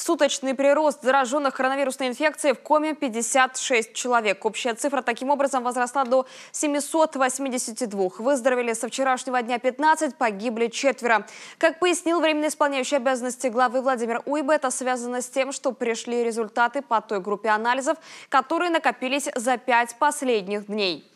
Суточный прирост зараженных коронавирусной инфекцией в коме 56 человек. Общая цифра таким образом возросла до 782. Выздоровели со вчерашнего дня 15, погибли четверо. Как пояснил временно исполняющий обязанности главы Владимир Уйба, это связано с тем, что пришли результаты по той группе анализов, которые накопились за пять последних дней.